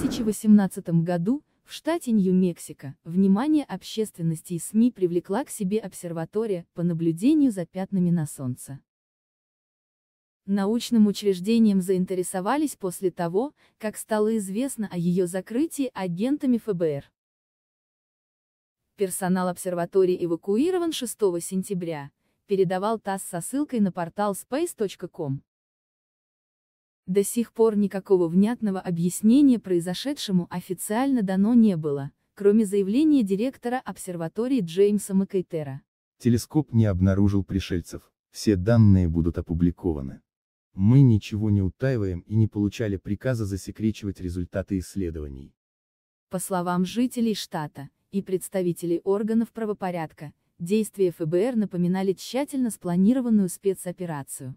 2018 году в штате Нью-Мексико внимание общественности и СМИ привлекла к себе обсерватория по наблюдению за пятнами на Солнце. Научным учреждением заинтересовались после того, как стало известно о ее закрытии агентами ФБР. Персонал обсерватории эвакуирован 6 сентября, передавал ТАСС со ссылкой на портал space.com. До сих пор никакого внятного объяснения произошедшему официально дано не было, кроме заявления директора обсерватории Джеймса Маккейтера. Телескоп не обнаружил пришельцев, все данные будут опубликованы. Мы ничего не утаиваем и не получали приказа засекречивать результаты исследований. По словам жителей штата и представителей органов правопорядка, действия ФБР напоминали тщательно спланированную спецоперацию.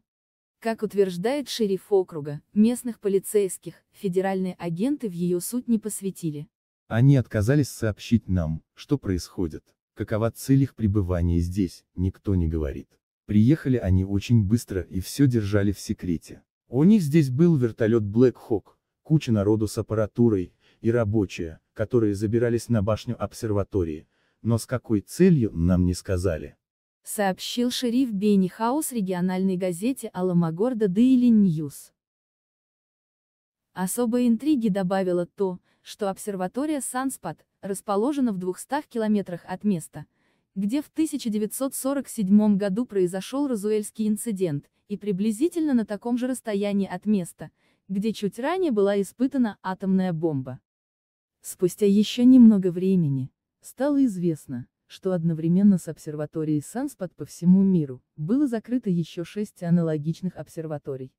Как утверждает шериф округа, местных полицейских, федеральные агенты в ее суть не посвятили. Они отказались сообщить нам, что происходит, какова цель их пребывания здесь, никто не говорит. Приехали они очень быстро и все держали в секрете. У них здесь был вертолет Black Hawk, куча народу с аппаратурой, и рабочие, которые забирались на башню обсерватории, но с какой целью, нам не сказали сообщил шериф Бенихаус региональной газете Аламагорда Daily News. Особой интриги добавило то, что обсерватория Санспад расположена в 200 километрах от места, где в 1947 году произошел Розуэльский инцидент, и приблизительно на таком же расстоянии от места, где чуть ранее была испытана атомная бомба. Спустя еще немного времени, стало известно, что одновременно с обсерваторией Санспад по всему миру, было закрыто еще шесть аналогичных обсерваторий.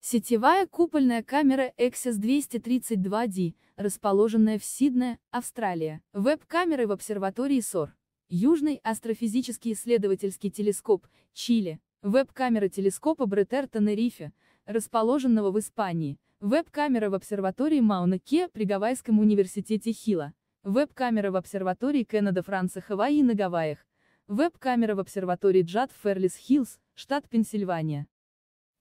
Сетевая купольная камера Exis 232D, расположенная в Сидне, Австралия. Веб-камеры в обсерватории СОР. Южный астрофизический исследовательский телескоп, Чили. Веб-камера телескопа Бретер Тенерифе, расположенного в Испании. Веб-камера в обсерватории Мауна-Ке при Гавайском университете Хила. Веб-камера в обсерватории Кеннеда Франца Хавайи на Гавайях. Веб-камера в обсерватории Джад в Ферлис-Хиллз, штат Пенсильвания.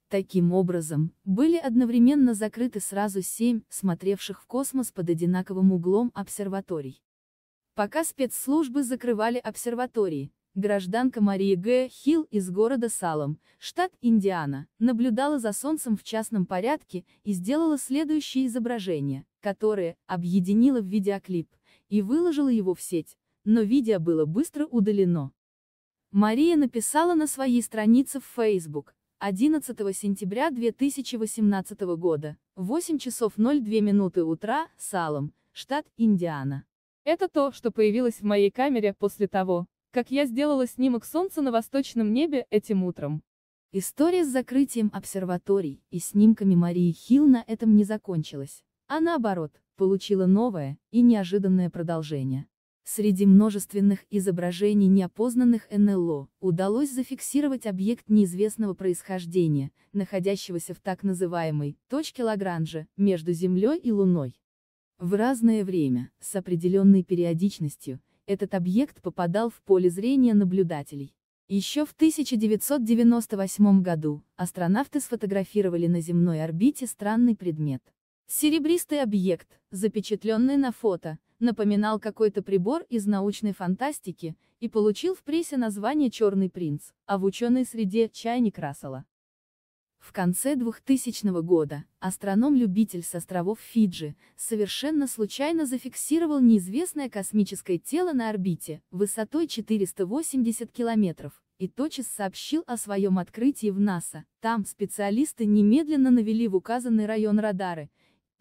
Таким образом, были одновременно закрыты сразу семь, смотревших в космос под одинаковым углом обсерваторий. Пока спецслужбы закрывали обсерватории, гражданка Мария Г. Хилл из города Салом, штат Индиана, наблюдала за Солнцем в частном порядке и сделала следующее изображение, которое объединила в видеоклип и выложила его в сеть, но видео было быстро удалено. Мария написала на своей странице в Facebook 11 сентября 2018 года, 8 часов 02 минуты утра, Салом, штат Индиана. Это то, что появилось в моей камере после того, как я сделала снимок солнца на восточном небе этим утром. История с закрытием обсерваторий и снимками Марии Хилл на этом не закончилась, а наоборот получила новое и неожиданное продолжение. Среди множественных изображений неопознанных НЛО удалось зафиксировать объект неизвестного происхождения, находящегося в так называемой точке Лагранжа между Землей и Луной. В разное время, с определенной периодичностью, этот объект попадал в поле зрения наблюдателей. Еще в 1998 году астронавты сфотографировали на земной орбите странный предмет. Серебристый объект, запечатленный на фото, напоминал какой-то прибор из научной фантастики, и получил в прессе название «Черный принц», а в ученой среде – чайник Рассела. В конце 2000 года астроном-любитель с островов Фиджи совершенно случайно зафиксировал неизвестное космическое тело на орбите высотой 480 километров и тотчас сообщил о своем открытии в НАСА. Там специалисты немедленно навели в указанный район радары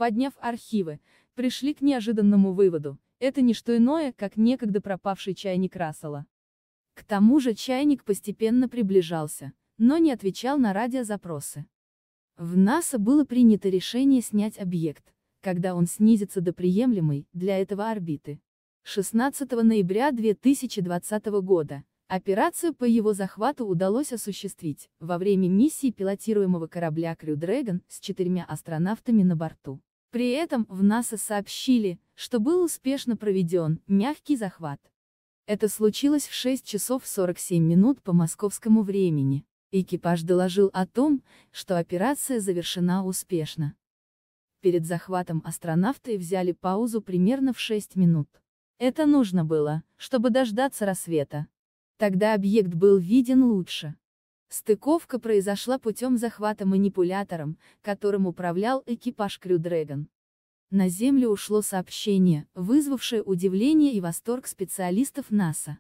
подняв архивы, пришли к неожиданному выводу, это не что иное, как некогда пропавший чайник Рассела. К тому же чайник постепенно приближался, но не отвечал на радиозапросы. В НАСА было принято решение снять объект, когда он снизится до приемлемой для этого орбиты. 16 ноября 2020 года операцию по его захвату удалось осуществить во время миссии пилотируемого корабля Crew Dragon с четырьмя астронавтами на борту. При этом в НАСА сообщили, что был успешно проведен мягкий захват. Это случилось в 6 часов 47 минут по московскому времени. Экипаж доложил о том, что операция завершена успешно. Перед захватом астронавты взяли паузу примерно в 6 минут. Это нужно было, чтобы дождаться рассвета. Тогда объект был виден лучше. Стыковка произошла путем захвата манипулятором, которым управлял экипаж Крю Дрэгон. На Землю ушло сообщение, вызвавшее удивление и восторг специалистов НАСА.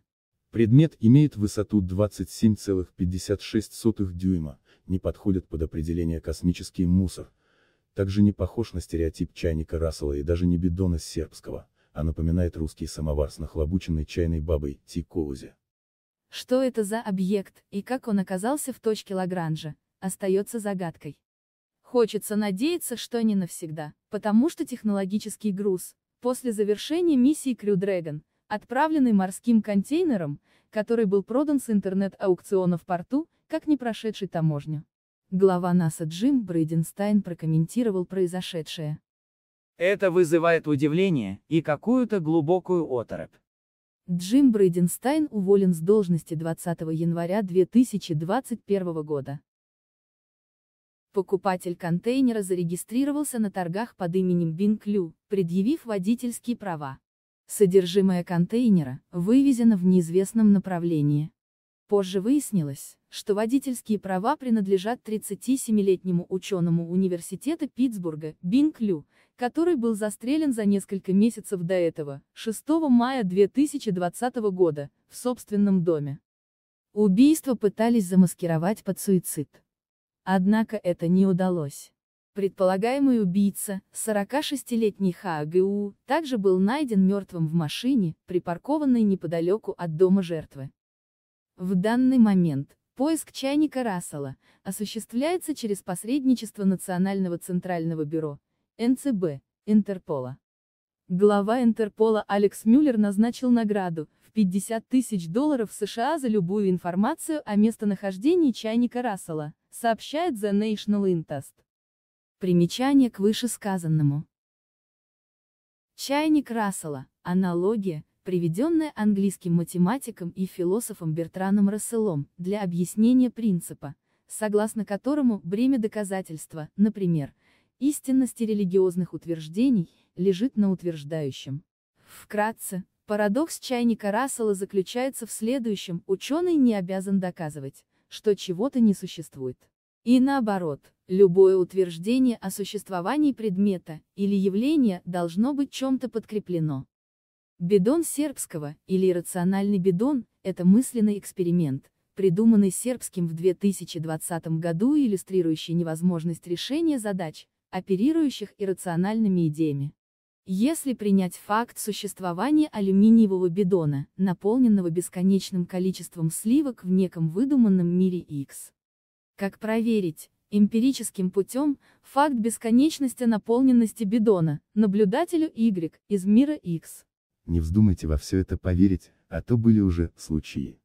Предмет имеет высоту 27,56 дюйма, не подходит под определение космический мусор, также не похож на стереотип чайника Рассела и даже не бидона сербского, а напоминает русский самовар с нахлобученной чайной бабой, Ти Коузе. Что это за объект, и как он оказался в точке Лагранжа, остается загадкой. Хочется надеяться, что не навсегда, потому что технологический груз, после завершения миссии Crew Dragon, отправленный морским контейнером, который был продан с интернет-аукциона в порту, как не прошедший таможню. Глава НАСА Джим Брейденстайн прокомментировал произошедшее. Это вызывает удивление и какую-то глубокую оторопь. Джим Брейденстайн уволен с должности 20 января 2021 года. Покупатель контейнера зарегистрировался на торгах под именем Бинклю, предъявив водительские права. Содержимое контейнера вывезено в неизвестном направлении. Позже выяснилось, что водительские права принадлежат 37-летнему ученому университета Питтсбурга, Бинклю, который был застрелен за несколько месяцев до этого, 6 мая 2020 года, в собственном доме. Убийство пытались замаскировать под суицид. Однако это не удалось. Предполагаемый убийца, 46-летний ХАГУ, также был найден мертвым в машине, припаркованной неподалеку от дома жертвы. В данный момент Поиск чайника Рассела осуществляется через посредничество Национального Центрального Бюро, НЦБ, Интерпола. Глава Интерпола Алекс Мюллер назначил награду в 50 тысяч долларов США за любую информацию о местонахождении чайника Рассела, сообщает The National Intest. Примечание к вышесказанному. Чайник Рассела – аналогия, приведенное английским математиком и философом Бертраном Расселом, для объяснения принципа, согласно которому бремя доказательства, например, истинности религиозных утверждений, лежит на утверждающем. Вкратце, парадокс чайника Рассела заключается в следующем, ученый не обязан доказывать, что чего-то не существует. И наоборот, любое утверждение о существовании предмета или явления должно быть чем-то подкреплено. Бидон сербского, или иррациональный бидон, это мысленный эксперимент, придуманный сербским в 2020 году и иллюстрирующий невозможность решения задач, оперирующих иррациональными идеями. Если принять факт существования алюминиевого бидона, наполненного бесконечным количеством сливок в неком выдуманном мире X. Как проверить, эмпирическим путем, факт бесконечности наполненности бидона, наблюдателю Y, из мира X. Не вздумайте во все это поверить, а то были уже случаи.